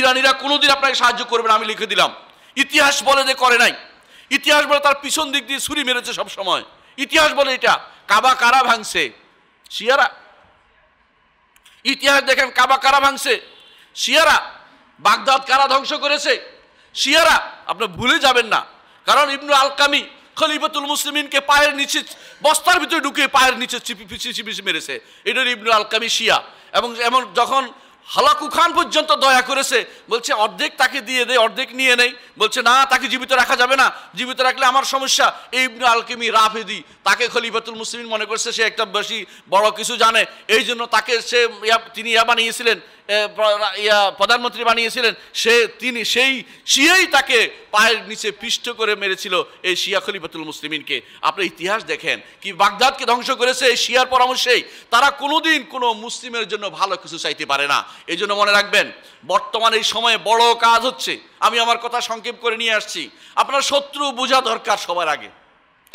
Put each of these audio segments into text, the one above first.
ইরানিরা কোনোদিন আপনাকে সাহায্য করবে না আমি লিখে দিলাম ইতিহাস বলে যে করে নাই ইতিহাস বলে তার পিছন দিক দিয়ে ছুরি মেরেছে সব সময় ইতিহাস বলে এটা কাবা কারা ভাঙছে শিয়ারা ইতিহাস দেখেন কাবা কারা ভাঙছে শিয়ারা বাগদাদ কারা ধ্বংস করেছে শিয়ারা আপনি ভুলে যাবেন না কারণ ইবনু আলকামি খলিফতুল মুসলিমিনকে পায়ের নিচে বস্তার ভিতরে ঢুকে পায়ের নিচে চিপি চিপি মেরেছে এটা ইবনু আলকামি শিয়া এবং এমন যখন হালাকু খান পর্যন্ত দয়া করেছে বলছে অর্ধেক তাকে দিয়ে দেয় অর্ধেক নিয়ে নেই বলছে না তাকে জীবিত রাখা যাবে না জীবিত রাখলে আমার সমস্যা এই ইবনু আলকেমি রাফেদি তাকে খলিফাতুল মুসলিম মনে করছে সে একটা বেশি বড় কিছু জানে এই জন্য তাকে সে তিনি ইয়া বানিয়েছিলেন ইয়া প্রধানমন্ত্রী বানিয়েছিলেন সে তিনি সেই শিয়াই তাকে পায়ের নিচে পিষ্ট করে মেরেছিল এই শিয়া খলিফাতুল মুসলিমিনকে আপনি ইতিহাস দেখেন কি বাগদাদকে ধ্বংস করেছে এই শিয়ার পরামর্শেই তারা কোনোদিন কোনো মুসলিমের জন্য ভালো কিছু চাইতে পারে না এই জন্য মনে রাখবেন বর্তমানে এই সময়ে বড় কাজ হচ্ছে আমি আমার কথা সংক্ষেপ করে নিয়ে আসছি আপনার শত্রু বোঝা দরকার সবার আগে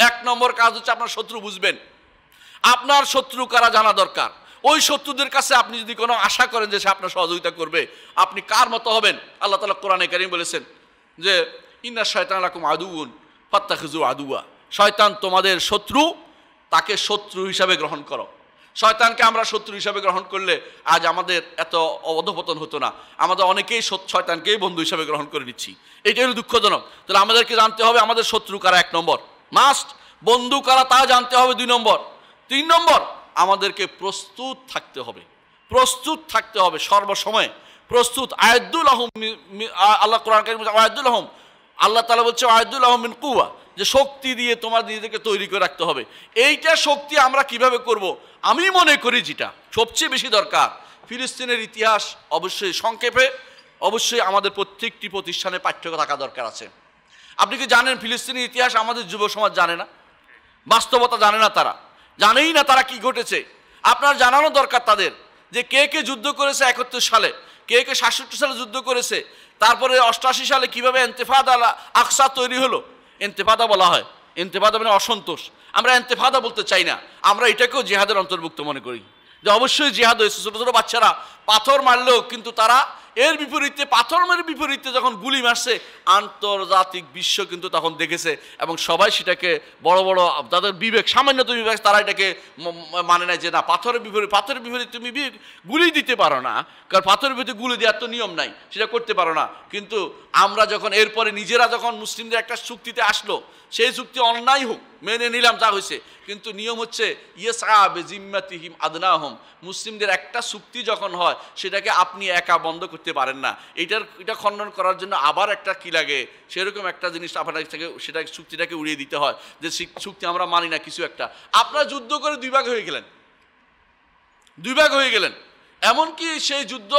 এক নম্বর কাজ হচ্ছে আপনার শত্রু বুঝবেন আপনার শত্রু কারা জানা দরকার ওই শত্রুদের কাছে আপনি যদি কোনো আশা করেন যে সে আপনার সহযোগিতা করবে আপনি কার মতো হবেন আল্লাহ তালা কোরআনে কারিম বলেছেন যে ইন্দার শয়তান রাকুম আদুগুন ফাত্তাখিজু আদুয়া শয়তান তোমাদের শত্রু তাকে শত্রু হিসাবে গ্রহণ করো শয়তানকে আমরা শত্রু হিসাবে গ্রহণ করলে আজ আমাদের এত অবধপতন হতো না আমাদের অনেকেই শয়তানকেই বন্ধু হিসাবে গ্রহণ করে নিচ্ছি এটাই হলো দুঃখজনক তাহলে আমাদেরকে জানতে হবে আমাদের শত্রু কারা এক নম্বর মাস্ট বন্ধু কারা তা জানতে হবে দুই নম্বর তিন নম্বর আমাদেরকে প্রস্তুত থাকতে হবে প্রস্তুত থাকতে হবে সর্বসময় প্রস্তুত আয়দুল আহম আল্লাহ কোরআন আয়দুল আহম আল্লাহ তালা বলছে আয়দুল আহমিন কুয়া যে শক্তি দিয়ে তোমার নিজেদেরকে তৈরি করে রাখতে হবে এইটা শক্তি আমরা কিভাবে করব। আমি মনে করি যেটা সবচেয়ে বেশি দরকার ফিলিস্তিনের ইতিহাস অবশ্যই সংক্ষেপে অবশ্যই আমাদের প্রত্যেকটি প্রতিষ্ঠানে পাঠ্য থাকা দরকার আছে আপনি কি জানেন ফিলিস্তিনের ইতিহাস আমাদের যুব সমাজ জানে না বাস্তবতা জানে না তারা জানেই না তারা কি ঘটেছে আপনার জানানো দরকার তাদের যে কে কে যুদ্ধ করেছে একত্রিশ সালে কে কে সাতষট্টি সালে যুদ্ধ করেছে তারপরে অষ্টাশি সালে কিভাবে এন্তেফাদা আকসা তৈরি হলো এন্তেফাদা বলা হয় এন্তেফাদা মানে অসন্তোষ আমরা এন্তেফাদা বলতে চাই না আমরা এটাকেও জেহাদের অন্তর্ভুক্ত মনে করি যে অবশ্যই জেহাদ হয়েছে ছোটো ছোটো বাচ্চারা পাথর মারলেও কিন্তু তারা এর বিপরীতে পাথরমের বিপরীতে যখন গুলি মারছে আন্তর্জাতিক বিশ্ব কিন্তু তখন দেখেছে এবং সবাই সেটাকে বড় বড় যাদের বিবেক তুমি বিবেক তারা এটাকে মানে নেয় যে না পাথরের বিপরীত পাথরের বিপরীত তুমি গুলি দিতে পারো না কারণ পাথরের বিপরীতে গুলি দেওয়ার তো নিয়ম নাই সেটা করতে পারো না কিন্তু আমরা যখন এরপরে নিজেরা যখন মুসলিমদের একটা চুক্তিতে আসলো সেই চুক্তি অন্যায় হোক মেনে নিলাম যা হয়েছে কিন্তু নিয়ম হচ্ছে ইয়েস আবে জিম্মাতিহিম হোম মুসলিমদের একটা চুক্তি যখন হয় সেটাকে আপনি একা বন্ধ করতে পারেন না এটার এটা খণ্ডন করার জন্য আবার একটা কি লাগে সেরকম একটা জিনিস আপনার থেকে সেটা চুক্তিটাকে উড়িয়ে দিতে হয় যে চুক্তি আমরা মানি না কিছু একটা আপনারা যুদ্ধ করে দুই ভাগ হয়ে গেলেন দুই ভাগ হয়ে গেলেন এমনকি সেই যুদ্ধ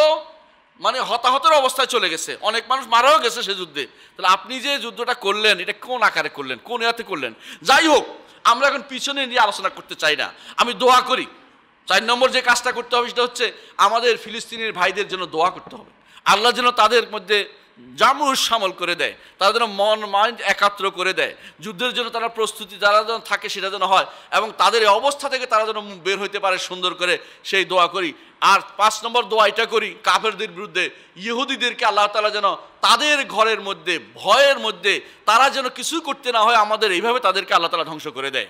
মানে হতাহতের অবস্থায় চলে গেছে অনেক মানুষ মারাও গেছে সে যুদ্ধে তাহলে আপনি যে যুদ্ধটা করলেন এটা কোন আকারে করলেন কোন এতে করলেন যাই হোক আমরা এখন পিছনে নিয়ে আলোচনা করতে চাই না আমি দোয়া করি চার নম্বর যে কাজটা করতে হবে সেটা হচ্ছে আমাদের ফিলিস্তিনের ভাইদের জন্য দোয়া করতে হবে আল্লাহ যেন তাদের মধ্যে জামু সামল করে দেয় তারা যেন মন মাইন্ড একাত্র করে দেয় যুদ্ধের জন্য তারা প্রস্তুতি যারা যেন থাকে সেটা যেন হয় এবং তাদের এই অবস্থা থেকে তারা যেন বের হইতে পারে সুন্দর করে সেই দোয়া করি আর পাঁচ নম্বর দোয়া এটা করি কাফেরদের বিরুদ্ধে ইহুদিদেরকে আল্লাহ তালা যেন তাদের ঘরের মধ্যে ভয়ের মধ্যে তারা যেন কিছু করতে না হয় আমাদের এইভাবে তাদেরকে আল্লাহ তালা ধ্বংস করে দেয়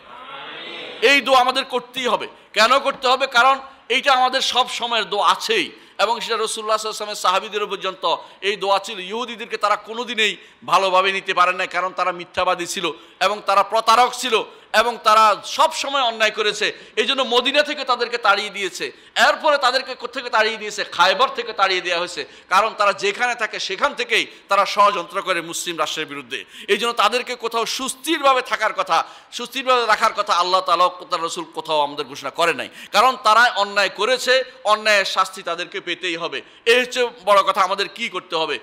এই দোয়া আমাদের করতেই হবে কেন করতে হবে কারণ এইটা আমাদের সব সময়ের দোয়া আছেই এবং সেটা রসুল্লা সাল্লামের সাহাবিদের পর্যন্ত এই দোয়া ছিল ইহুদিদেরকে তারা কোনোদিনেই ভালোভাবে নিতে পারে না কারণ তারা মিথ্যাবাদী ছিল এবং তারা প্রতারক ছিল এবং তারা সব সময় অন্যায় করেছে এই জন্য মদিনা থেকে তাদেরকে তাড়িয়ে দিয়েছে এরপরে তাদেরকে থেকে তাড়িয়ে দিয়েছে খায়বার থেকে তাড়িয়ে দেওয়া হয়েছে কারণ তারা যেখানে থাকে সেখান থেকেই তারা ষড়যন্ত্র করে মুসলিম রাষ্ট্রের বিরুদ্ধে এই জন্য তাদেরকে কোথাও সুস্থিরভাবে থাকার কথা সুস্থিরভাবে রাখার কথা আল্লাহ তালা তার রসুল কোথাও আমাদের ঘোষণা করে নাই কারণ তারা অন্যায় করেছে অন্যায়ের শাস্তি তাদেরকে পেতেই হবে এই হচ্ছে বড় কথা আমাদের কি করতে হবে